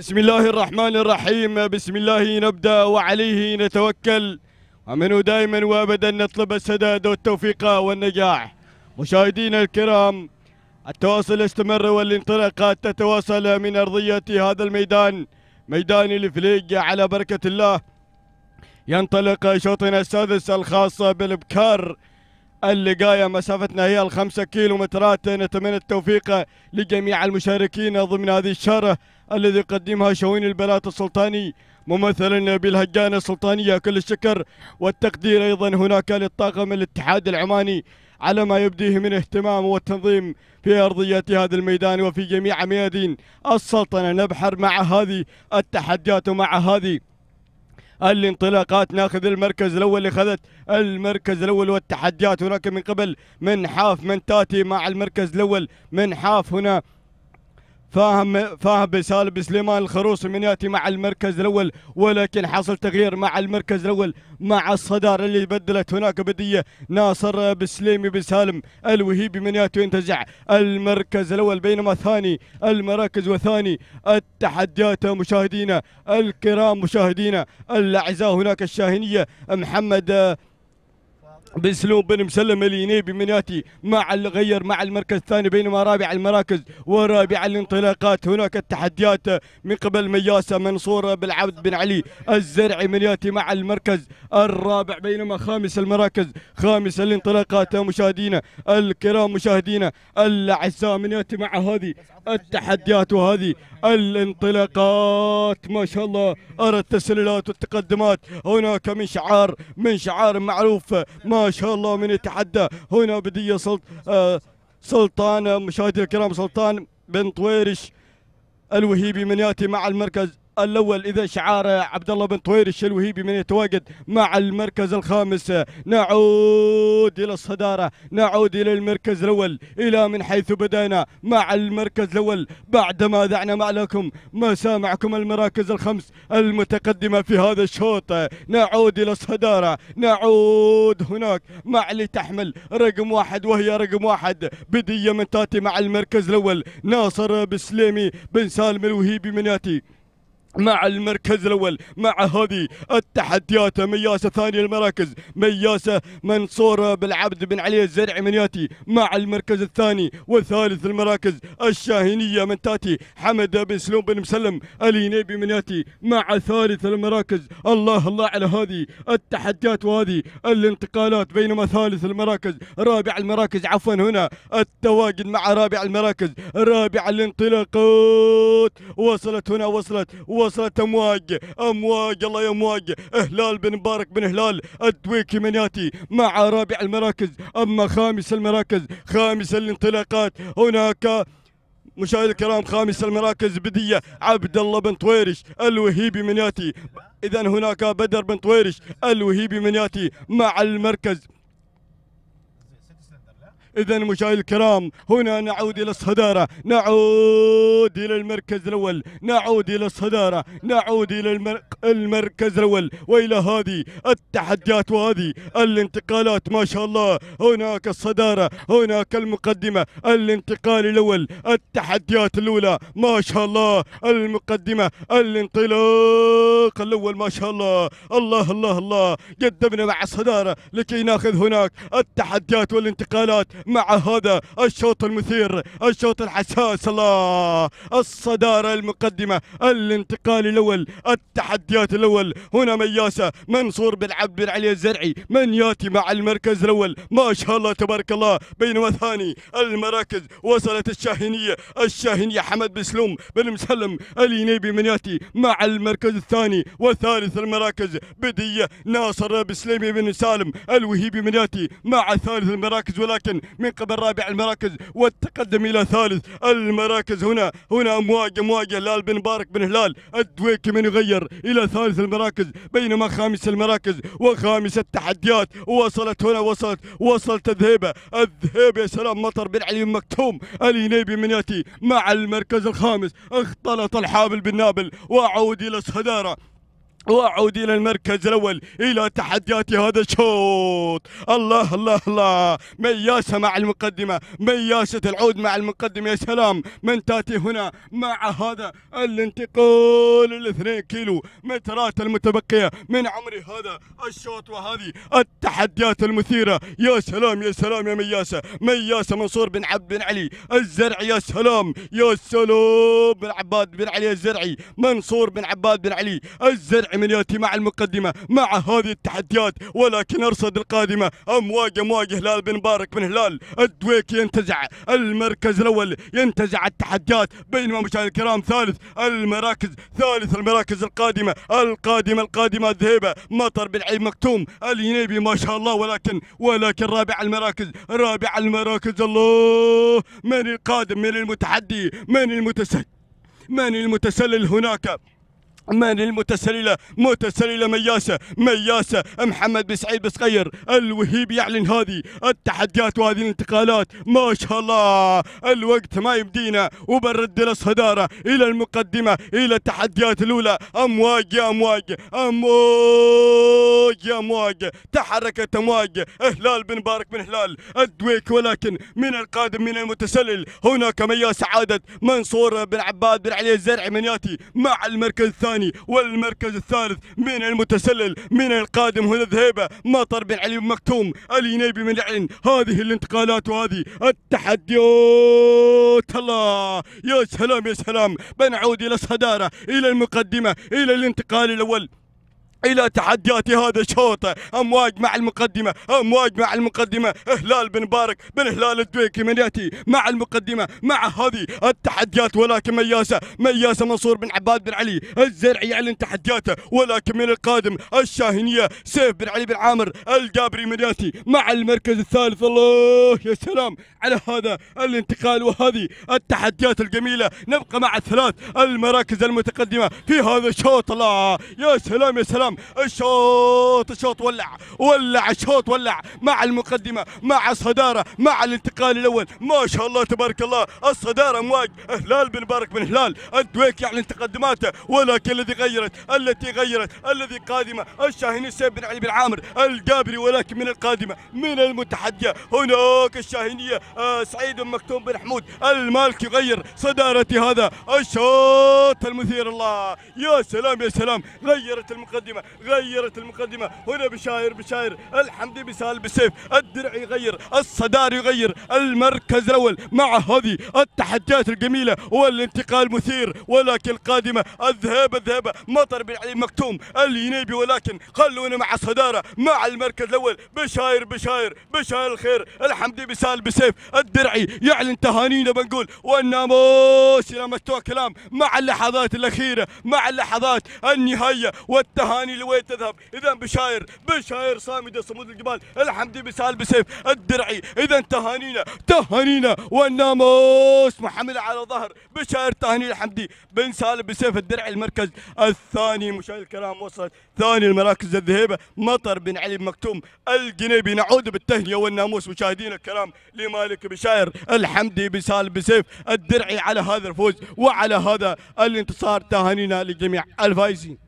بسم الله الرحمن الرحيم بسم الله نبدأ وعليه نتوكل ومنه دائما وابدا نطلب السداد والتوفيق والنجاح مشاهدينا الكرام التواصل استمر والانطلاقات تتواصل من أرضية هذا الميدان ميدان الفليج على بركة الله ينطلق شوطنا السادس الخاص بالابكار اللقاية مسافتنا هي الخمسة كيلو مترات نتمنى التوفيق لجميع المشاركين ضمن هذه الشارة الذي يقدمها شوين البلاط السلطاني ممثلا بالهجانة السلطانية كل الشكر والتقدير أيضا هناك للطاقم الاتحاد العماني على ما يبديه من اهتمام والتنظيم في أرضية هذا الميدان وفي جميع ميادين السلطنة نبحر مع هذه التحديات ومع هذه الانطلاقات ناخذ المركز الاول اللي اخذت المركز الاول والتحديات هناك من قبل من حاف من تاتي مع المركز الاول من حاف هنا فاهم فاهم بسالب سليمان الخروصي من ياتي مع المركز الاول ولكن حصل تغيير مع المركز الاول مع الصداره اللي بدلت هناك بديه ناصر بسليمي بن سالم الوهيبي من ياتي ينتزع المركز الاول بينما ثاني المراكز وثاني التحديات مشاهدينا الكرام مشاهدينا الاعزاء هناك الشاهنيه محمد بسلوب بن مسلم الينيبي من ياتي مع الغير مع المركز الثاني بينما رابع المراكز ورابع الانطلاقات هناك التحديات من قبل مياسه منصور بالعبد بن علي الزرعي من ياتي مع المركز الرابع بينما خامس المراكز خامس الانطلاقات مشاهدينا الكرام مشاهدينا الاعزاء من ياتي مع هذه التحديات وهذه الانطلاقات ما شاء الله ارى التسللات والتقدمات هناك من شعار من شعار معروف ما شاء الله من يتحدى هنا بدي سلط آه سلطان مشاهدي الكرام سلطان بن طويرش الوهيبي من ياتي مع المركز الاول اذا شعار عبد الله بن طوير الشلوهيبي من يتواجد مع المركز الخامس نعود الى الصداره نعود الى المركز الاول الى من حيث بدانا مع المركز الاول بعدما ذعنا معكم ما سامعكم المراكز الخمس المتقدمه في هذا الشوط نعود الى الصداره نعود هناك مع اللي تحمل رقم واحد وهي رقم واحد بديه من تاتي مع المركز الاول ناصر بسليمي بن سالم الوهيبي من ياتي مع المركز الاول مع هذه التحديات مياسه ثاني المراكز مياسه منصور بالعبد بن علي الزرعي من ياتي مع المركز الثاني والثالث المراكز الشاهينيه من تاتي حمد بن سلوم بن مسلم الي نبي من ياتي مع ثالث المراكز الله الله على هذه التحديات وهذه الانتقالات بينما ثالث المراكز رابع المراكز عفوا هنا التواجد مع رابع المراكز رابع الانطلاقات وصلت هنا وصلت وصلت امواج امواج الله يا امواج هلال بن مبارك بن هلال الدويكي منياتي مع رابع المراكز اما خامس المراكز خامس الانطلاقات هناك مشاهدي الكرام خامس المراكز بدية عبد الله بن طويرش الوهيبي منياتي إذا هناك بدر بن طويرش الوهيبي منياتي مع المركز إذا مشاهدي الكرام هنا نعود إلى الصدارة نعود إلى المركز الأول نعود إلى الصدارة نعود إلى المرك المركز الأول وإلى هذه التحديات وهذه الانتقالات ما شاء الله هناك الصدارة هناك المقدمة الانتقال الأول التحديات الأولى ما شاء الله المقدمة الانطلاق الأول ما شاء الله الله الله الله قدمنا مع الصدارة لكي ناخذ هناك التحديات والانتقالات مع هذا الشوط المثير الشوط الحساس الله الصدارة المقدمة الانتقال الأول التحديات الأول هنا مياسة منصور بن عبد بن علي الزرعي من ياتي مع المركز الأول ما شاء الله تبارك الله بينما ثاني المراكز وصلت الشاهينية الشاهينية حمد بن سلوم بن مسلم الينيبي من ياتي مع المركز الثاني وثالث المراكز بدية ناصر بسليمي بن سالم الوهيبي من ياتي مع ثالث المراكز ولكن من قبل رابع المراكز والتقدم الى ثالث المراكز هنا هنا امواج امواج هلال بن مبارك بن هلال الدويكي من يغير الى ثالث المراكز بينما خامس المراكز وخامس التحديات وصلت هنا وصلت وصلت الذهيبه الذهيبه يا سلام مطر بن علي مكتوم الينيبي من ياتي مع المركز الخامس اختلط الحابل بالنابل واعود الى الصداره واعود الى المركز الاول الى تحديات هذا الشوط الله الله الله مياسه مع المقدمه مياسه العود مع المقدمه يا سلام من تاتي هنا مع هذا الانتقال الاثنين كيلو مترات المتبقيه من عمر هذا الشوط وهذه التحديات المثيره يا سلام يا سلام يا مياسه مياسه منصور بن عبد بن علي الزرعي يا سلام يا سلام بن عباد بن علي الزرعي منصور بن عباد بن علي الزرعي عملياتي مع المقدمة مع هذه التحديات ولكن أرصد القادمة أمواج أمواج هلال بن مبارك بن هلال الدويك ينتزع المركز الأول ينتزع التحديات بينما مشاهد الكرام ثالث المراكز ثالث المراكز القادمة القادمة القادمة الذهيبة مطر بن مكتوم الينيبي ما شاء الله ولكن ولكن رابع المراكز رابع المراكز الله من القادم من المتحدي من المتسلل من المتسلل هناك من المتسللة متسللة مياسة مياسة محمد بن سعيد بصغير الوهيب يعلن هذه التحديات وهذه الانتقالات ما شاء الله الوقت ما يمدينا وبنرد الصدارة إلى المقدمة إلى التحديات الأولى أمواج يا أمواج أمواج يا أمواج تحركت أمواج هلال بن بارك بن هلال الدويك ولكن من القادم من المتسلل هناك مياسة عادت منصور بن عباد بن علي الزرعي من ياتي مع المركز الثاني الثاني والمركز الثالث من المتسلل من القادم هنا ذهيبه مطر بن علي بن مكتوم الينيبي من العين هذه الانتقالات وهذه التحديات الله يا سلام يا سلام بنعود الى الصداره الى المقدمه الى الانتقال الاول إلى تحديات هذا الشوط أمواج مع المقدمة أمواج مع المقدمة هلال بن مبارك بن هلال الدويكي من يأتي مع المقدمة مع هذه التحديات ولكن مياسة مياسة منصور بن عباد بن علي الزرعي يعلن تحدياته ولكن من القادم الشاهنية سيف بن علي بن عامر الجابري من يأتي مع المركز الثالث الله يا سلام على هذا الانتقال وهذه التحديات الجميلة نبقى مع الثلاث المراكز المتقدمة في هذا الشوط الله يا سلام يا سلام الامام الشوط الشوط ولع ولع الشوط ولع مع المقدمه مع الصداره مع الانتقال الاول ما شاء الله تبارك الله الصداره مواج هلال بن بارك بن هلال الدويك يعلن تقدماته ولكن الذي غيرت التي غيرت الذي قادمه الشاهين السيد بن علي بن عامر الجابري ولكن من القادمه من المتحديه هناك الشاهينيه آه سعيد بن مكتوم بن حمود المالكي غير صدارة هذا الشوط المثير الله يا سلام يا سلام غيرت المقدمه المقدمة غيرت المقدمة هنا بشاير بشاير الحمدي بسال بسيف الدرع يغير الصدار يغير المركز الأول مع هذه التحديات الجميلة والانتقال مثير ولكن القادمة الذهاب الذهاب مطر بن علي مكتوم الينيبي ولكن خلونا مع الصدارة مع المركز الأول بشاير بشاير بشاير الخير الحمدي بسال بسيف الدرعي يعلن تهانينا بنقول والناموس مستوى كلام مع اللحظات الأخيرة مع اللحظات النهائية والتهاني ثاني لوين تذهب اذا بشاير بشاير صامده صمود الجبال الحمدي بسال بسيف الدرعي اذا تهانينا تهانينا والناموس محمله على ظهر بشاير تهاني الحمدي بن سالم بسيف الدرعي المركز الثاني مشاهد الكرام وصلت ثاني المراكز الذهبه مطر بن علي مكتوم الجنيبي نعود بالتهنئه والناموس مشاهدينا الكرام لمالك بشاير الحمدي بسال بسيف الدرعي على هذا الفوز وعلى هذا الانتصار تهانينا لجميع الفايزين